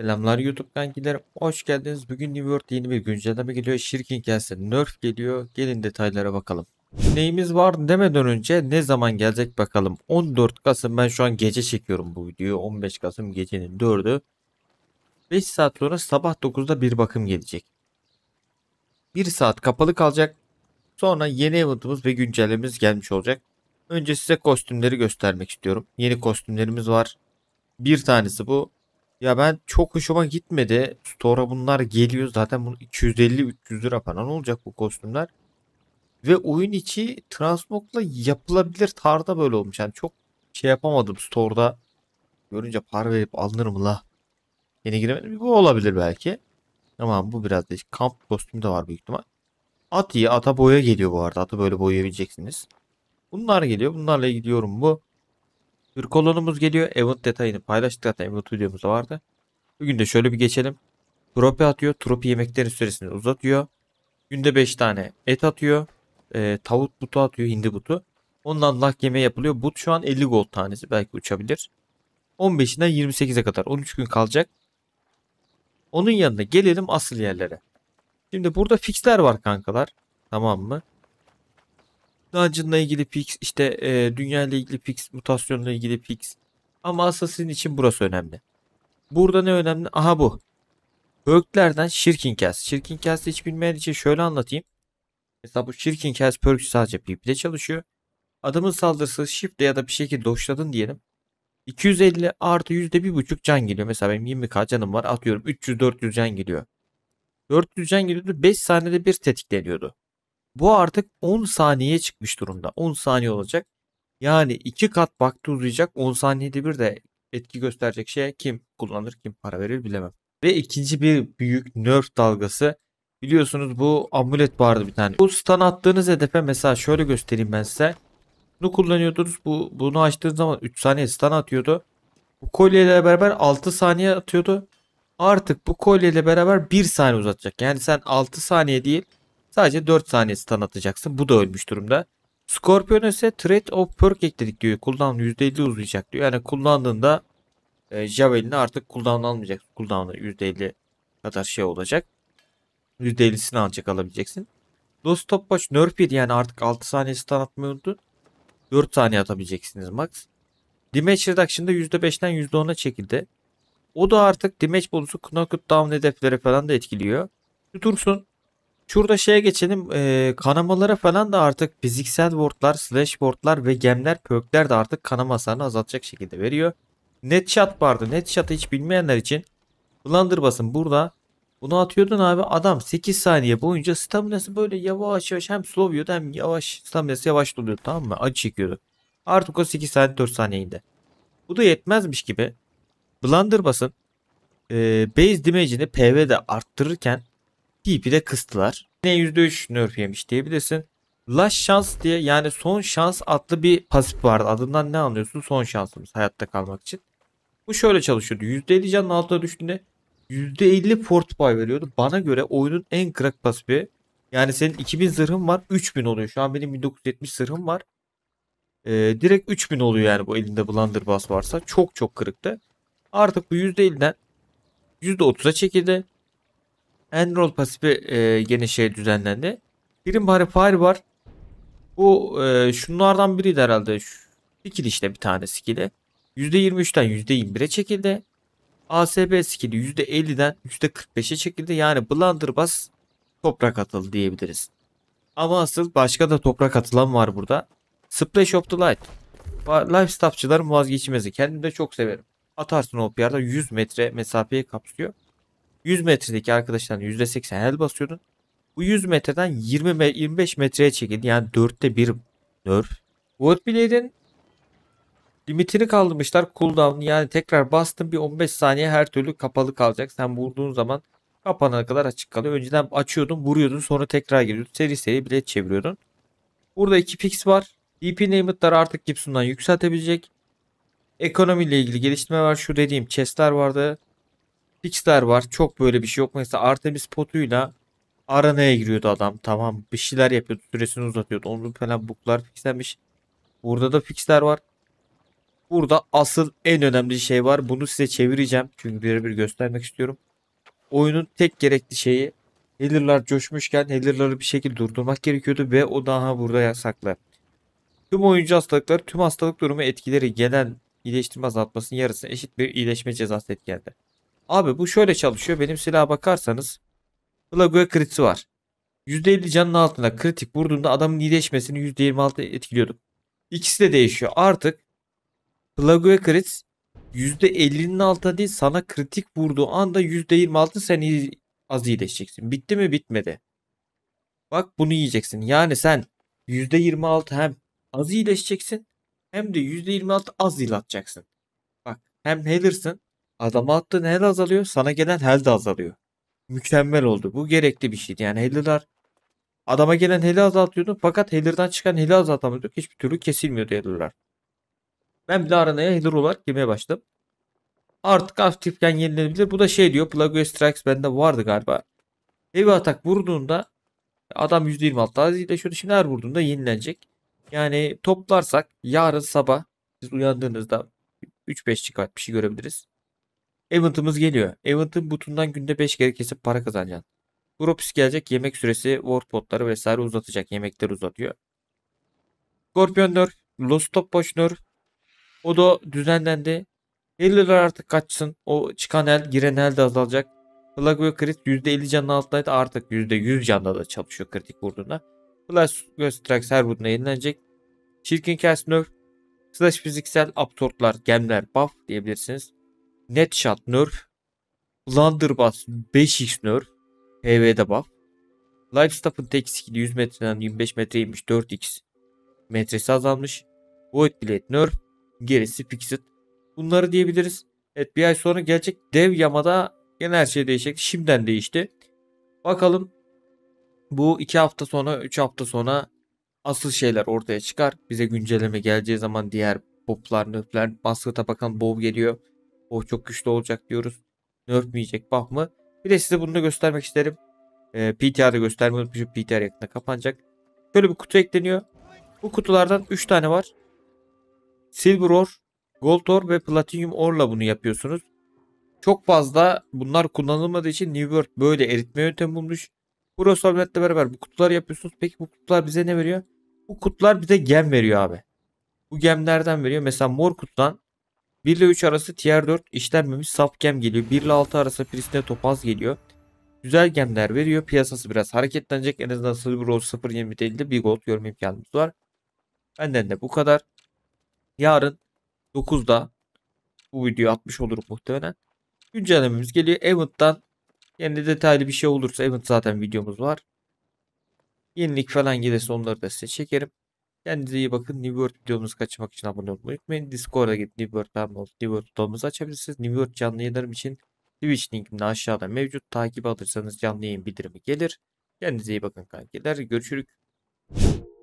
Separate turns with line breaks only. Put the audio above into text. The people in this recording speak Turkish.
Selamlar YouTube kankilerim. Hoş geldiniz. Bugün New World yeni bir güncelleme geliyor. Şirkin gelse nerf geliyor. Gelin detaylara bakalım. Neyimiz var demeden önce ne zaman gelecek bakalım. 14 Kasım ben şu an gece çekiyorum bu videoyu. 15 Kasım gecenin 4'ü. 5 saat sonra sabah 9'da bir bakım gelecek. 1 saat kapalı kalacak. Sonra yeni eventımız ve güncellememiz gelmiş olacak. Önce size kostümleri göstermek istiyorum. Yeni kostümlerimiz var. Bir tanesi bu. Ya ben çok hoşuma gitmedi. Store'a bunlar geliyor. Zaten bunu 250-300 lira falan olacak bu kostümler. Ve oyun içi transmogla yapılabilir tarda böyle olmuş. Yani çok şey yapamadım store'da. Görünce para verip alınır mı la? Yeni giremedim. Bu olabilir belki. Ama bu biraz değişik. Kamp kostümü de var büyük ihtimal. At iyi. Ata boya geliyor bu arada. Atı böyle boyayabileceksiniz. Bunlar geliyor. Bunlarla gidiyorum bu. Türk kolonumuz geliyor. Event detayını paylaştık zaten Event videomuzda vardı. Bugün de şöyle bir geçelim. Tropi atıyor. Tropi yemeklerin süresini uzatıyor. Günde 5 tane et atıyor. E, tavuk butu atıyor. Hindi butu. Ondan lak yeme yapılıyor. But şu an 50 gold tanesi. Belki uçabilir. 15'inden 28'e kadar. 13 gün kalacak. Onun yanında gelelim asıl yerlere. Şimdi burada fixler var kankalar. Tamam mı? Dungeon'la ilgili fix, işte e, dünya ile ilgili fix, mutasyonla ilgili fix. Ama asıl sizin için burası önemli. Burada ne önemli? Aha bu. Perklerden Shirking Cast. Shirking Cast'ı hiç bilmeyen için şöyle anlatayım. Mesela bu Shirking Cast perk'ü sadece PvP'de çalışıyor. Adamın saldırısı shift'le ya da bir şekilde hoşladın diyelim. 250 artı yüzde bir buçuk can geliyor. Mesela benim 20k canım var. Atıyorum 300-400 can geliyor. 400 can geliyordu. 5 saniyede bir tetikleniyordu. Bu artık 10 saniye çıkmış durumda. 10 saniye olacak. Yani iki kat vakti uzayacak. 10 saniyede bir de etki gösterecek şey. kim kullanır, kim para verir bilemem. Ve ikinci bir büyük nerf dalgası. Biliyorsunuz bu amulet vardı bir tane. Bu stun attığınız hedefe mesela şöyle göstereyim ben size. Bunu kullanıyordunuz. Bu, bunu açtığınız zaman 3 saniye stun atıyordu. Bu kolyeyle beraber 6 saniye atıyordu. Artık bu kolyeyle beraber 1 saniye uzatacak. Yani sen 6 saniye değil Sadece 4 saniye stun atacaksın. Bu da ölmüş durumda. Scorpion ise Threat of Perk ekledik diyor. Cooldown %50 uzayacak diyor. Yani kullandığında e, Javelin'i artık cooldown almayacak. Cooldown'ı %50 kadar şey olacak. %50'sini ancak alabileceksin. Dost Topbaş nerf yedi yani artık 6 saniye stun atmıyordu. 4 saniye atabileceksiniz max. Damage Reduction'da %5'den %10'a çekildi. O da artık damage bonusu knockout down hedefleri falan da etkiliyor. Şu dursun Şurada şeye geçelim. E, kanamalara falan da artık fiziksel wardlar, slash wardlar ve gemler, pökler de artık kanama hasarını azaltacak şekilde veriyor. Net shot vardı. Net shot'ı hiç bilmeyenler için Blunderbuss'ın burada bunu atıyordun abi adam 8 saniye boyunca staminası böyle yavaş yavaş hem slow yiyordu hem yavaş staminası yavaş doluyordu tamam mı? Acı çekiyordu. Artık o 8 saniye 4 saniye Bu da yetmezmiş gibi Blunderbuss'ın e, ee, base damage'ini PV'de arttırırken TP'i de kıstılar. Yine %3 nerf yemiş diyebilirsin. Last şans diye yani son şans adlı bir pasif vardı. Adından ne anlıyorsun? Son şansımız hayatta kalmak için. Bu şöyle çalışıyordu. %50 canın altına düştüğünde %50 port buy veriyordu. Bana göre oyunun en krak pasifi. Yani senin 2000 zırhın var 3000 oluyor. Şu an benim 1970 zırhım var. Ee, direkt 3000 oluyor yani bu elinde blunderbuss varsa. Çok çok kırıktı. Artık bu %50'den %30'a çekildi. Enroll pasifi e, yeni şey düzenlendi. Birim bari fire var. Bu e, şunlardan biriydi herhalde. Şu, skill işte bir tane skill'i. %23'ten %21'e çekildi. ASB skill'i %50'den %45'e çekildi. Yani Blunderbuss toprak atıldı diyebiliriz. Ama asıl başka da toprak atılan var burada. Splash of the Light. Lifestopçıların vazgeçmezi. Kendim de çok severim. Atarsın o bir yerde 100 metre mesafeye kapsıyor. 100 metredeki arkadaşların %80 el basıyordun. Bu 100 metreden 20 25 metreye çekildi. Yani 4'te 1 nerf. Wordplay'in limitini kaldırmışlar. Cooldown yani tekrar bastın bir 15 saniye her türlü kapalı kalacak. Sen vurduğun zaman kapanana kadar açık kalıyor. Önceden açıyordun vuruyordun sonra tekrar giriyordun. Seri seri bilet çeviriyordun. Burada 2 pix var. DP Namet'ları artık Gibson'dan yükseltebilecek. Ekonomiyle ilgili gelişme var. Şu dediğim chestler vardı. Pixar var. Çok böyle bir şey yok. Mesela Artemis potuyla aranaya giriyordu adam. Tamam bir şeyler yapıyordu. Süresini uzatıyordu. Onun falan buklar fixlenmiş. Burada da fixler var. Burada asıl en önemli şey var. Bunu size çevireceğim. Çünkü birebir göstermek istiyorum. Oyunun tek gerekli şeyi Healer'lar coşmuşken Healer'ları bir şekilde durdurmak gerekiyordu ve o daha burada yasaklı. Tüm oyuncu hastalıkları tüm hastalık durumu etkileri gelen iyileştirme azaltmasının yarısına eşit bir iyileşme cezası etkilendi. Abi bu şöyle çalışıyor. Benim silaha bakarsanız Plague kritisi var. %50 canın altına kritik vurduğunda adamın iyileşmesini %26 etkiliyorduk. İkisi de değişiyor. Artık Plague krit %50'nin altına değil sana kritik vurduğu anda %26 sen az iyileşeceksin. Bitti mi bitmedi. Bak bunu yiyeceksin. Yani sen %26 hem az iyileşeceksin hem de %26 az ilatacaksın. Bak hem healer'sın Adama attığın hel azalıyor. Sana gelen hel de azalıyor. Mükemmel oldu. Bu gerekli bir şeydi. Yani heliler, adama gelen heli azaltıyordu. Fakat helirden çıkan heli azaltamıyorduk. Hiçbir türlü kesilmiyordu healer'lar. Ben bir de aranaya healer olarak girmeye başladım. Artık aktifken yenilebilir. Bu da şey diyor. Plague Strikes bende vardı galiba. Heavy atak vurduğunda adam %26 daha iyileşiyordu. Şimdi her vurduğunda yenilenecek. Yani toplarsak yarın sabah siz uyandığınızda 3-5 çıkart bir şey görebiliriz. Event'ımız geliyor. Event'ın butundan günde 5 kere kesip para kazanacaksın. Gropis gelecek yemek süresi warpotları vesaire uzatacak. Yemekleri uzatıyor. Scorpion 4. Lostop Boşnur. O da düzenlendi. 50 artık kaçsın. O çıkan el giren el de azalacak. Plague ve Crit %50 canlı altındaydı. Artık %100 canlı da çalışıyor kritik vurduğunda. Flash Strikes her vurduğunda yenilenecek. Çirkin Cast Nerf. Slash fiziksel absortlar, gemler, buff diyebilirsiniz. Net Shot nerf. Blunderbuss 5x nerf. HV'de buff. Lightstop'ın tek skill'i 100 metreden 25 metreymiş 4x metresi azalmış. Void Blade nerf. Gerisi fixed. Bunları diyebiliriz. Evet bir ay sonra gelecek dev yamada gene her şey değişecek, Şimdiden değişti. Bakalım bu 2 hafta sonra 3 hafta sonra asıl şeyler ortaya çıkar. Bize güncelleme geleceği zaman diğer poplar, nöpler, baskı tapakan bob geliyor. Oh çok güçlü olacak diyoruz. Ne öpmeyecek mı? Bir de size bunu da göstermek isterim. Ee, PTR'da göstermeyi unutmuşum. PTR yakında kapanacak. Şöyle bir kutu ekleniyor. Bu kutulardan 3 tane var. Silver Ore, Gold Ore ve Platinum Ore'la bunu yapıyorsunuz. Çok fazla bunlar kullanılmadığı için New World böyle eritme yöntemi bulmuş. Pro Solmet'le beraber bu kutular yapıyorsunuz. Peki bu kutular bize ne veriyor? Bu kutular bize gem veriyor abi. Bu gemlerden veriyor. Mesela mor kutudan 1 ile 3 arası tier 4 işlenmemiş saf gem geliyor. 1 ile 6 arası pristine topaz geliyor. Güzel gemler veriyor. Piyasası biraz hareketlenecek. En azından Silver Rose 0.20 değil de bir gold görme imkanımız var. Benden de bu kadar. Yarın 9'da bu video atmış olurum muhtemelen. Güncellememiz geliyor. Event'tan yeni detaylı bir şey olursa Event zaten videomuz var. Yenilik falan gelirse onları da size çekerim. Kendinize iyi bakın. New World videomuzu kaçırmak için abone olmayı unutmayın. Discord'a git New World abone ol. New World videomuzu açabilirsiniz. New World canlı yayınlarım için Twitch linkim de aşağıda mevcut. Takip alırsanız canlı yayın bildirimi gelir. Kendinize iyi bakın kankiler. Görüşürük.